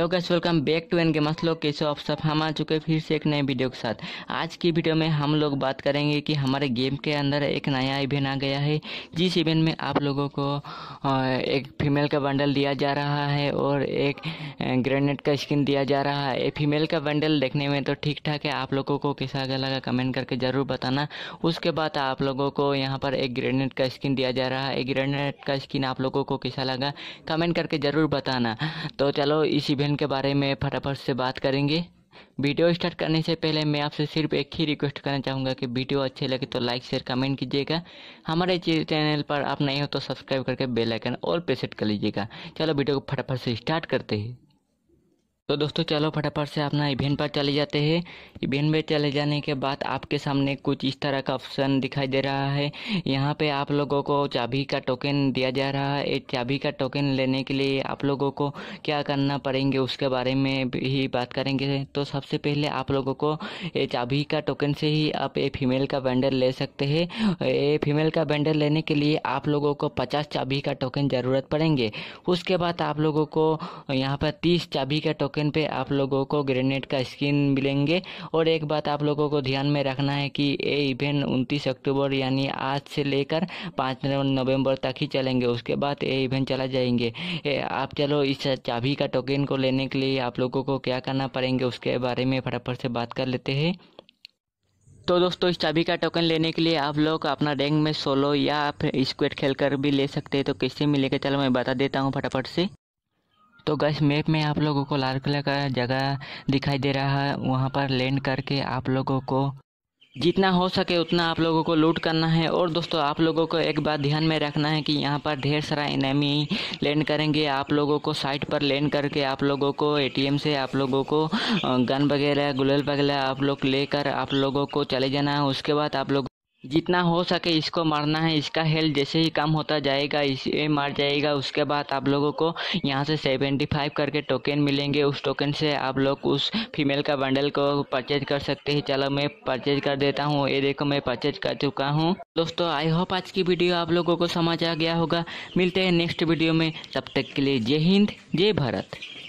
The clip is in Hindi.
hello guys welcome back to N games लोग कैसे आप सब हम आ चुके हैं फिर से एक नए वीडियो के साथ आज की वीडियो में हम लोग बात करेंगे कि हमारे गेम के अंदर एक नया इवेंट आ गया है जिस इवेंट में आप लोगों को एक फीमेल का बंडल दिया जा रहा है और एक ग्रेनेड का स्किन दिया जा रहा है एक फीमेल का बंडल देखने में तो ठीक ठाक है आप लोगों को कैसा अगर लगा कमेंट करके ज़रूर बताना उसके बाद आप लोगों को यहाँ पर एक ग्रेनेड का स्किन दिया जा रहा है एक ग्रेनेड का स्किन आप लोगों को कैसा लगा कमेंट करके ज़रूर बताना तो चलो इस इवेंट ऑप्शन के बारे में फटाफट से बात करेंगे वीडियो स्टार्ट करने से पहले मैं आपसे सिर्फ एक ही रिक्वेस्ट करना चाहूँगा कि वीडियो अच्छे लगे तो लाइक शेयर कमेंट कीजिएगा हमारे चैनल पर आप नहीं हो तो सब्सक्राइब करके बेल आइकन और प्रेस कर लीजिएगा चलो वीडियो को फटाफट से स्टार्ट करते हैं तो दोस्तों चलो फटाफट से अपना इवेंट पर चले जाते हैं इवेंट में चले जाने के बाद आपके सामने कुछ इस तरह का ऑप्शन दिखाई दे रहा है यहाँ पे आप लोगों को चाबी का टोकन दिया जा रहा है एक चाबी का टोकन लेने के लिए आप लोगों को क्या करना पड़ेंगे उसके बारे में ही बात करेंगे तो सबसे पहले आप लोगों को ये चाबी का टोकन से ही आप ए फीमेल का बैंडल ले सकते हैं ए फीमेल का बैंडल लेने के लिए आप लोगों को पचास चाबी का टोकन ज़रूरत पड़ेंगे उसके बाद आप लोगों को यहाँ पर तीस चाबी का टोकन टोकन पे आप लोगों को ग्रेनेड का स्किन मिलेंगे और एक बात आप लोगों को ध्यान में रखना है कि ये इवेंट उनतीस अक्टूबर यानी आज से लेकर पाँच नवंबर तक ही चलेंगे उसके बाद ये इवेंट चला जाएंगे ए, आप चलो इस चाबी का टोकन को लेने के लिए आप लोगों को क्या करना पड़ेंगे उसके बारे में फटाफट से बात कर लेते हैं तो दोस्तों इस चाबी का टोकन लेने के लिए आप लोग अपना रैंक में सोलो या फिर स्क्वेड खेलकर भी ले सकते हैं तो कैसे मिलेगा चलो मैं बता देता हूँ फटाफट से तो गैस मैप में आप लोगों को लाल कलर का जगह दिखाई दे रहा है वहाँ पर लैंड करके आप लोगों को जितना हो सके उतना आप लोगों को लूट करना है और दोस्तों आप लोगों को एक बात ध्यान में रखना है कि यहाँ पर ढेर सारा इनामी लैंड करेंगे आप लोगों को साइट पर लैंड करके आप लोगों को एटीएम से आप लोगों को गन वगैरह गुलल वगैरह आप लोग लेकर आप लोगों को चले जाना है उसके बाद आप लोग जितना हो सके इसको मारना है इसका हेल्थ जैसे ही कम होता जाएगा इसे मार जाएगा उसके बाद आप लोगों को यहाँ से सेवेंटी फाइव करके टोकन मिलेंगे उस टोकन से आप लोग उस फीमेल का बंडल को परचेज कर सकते हैं चलो मैं परचेज कर देता हूँ ये देखो मैं परचेज कर चुका हूँ दोस्तों आई होप आज की वीडियो आप लोगों को समझ आ गया होगा मिलते हैं नेक्स्ट वीडियो में तब तक के लिए जय हिंद जय भारत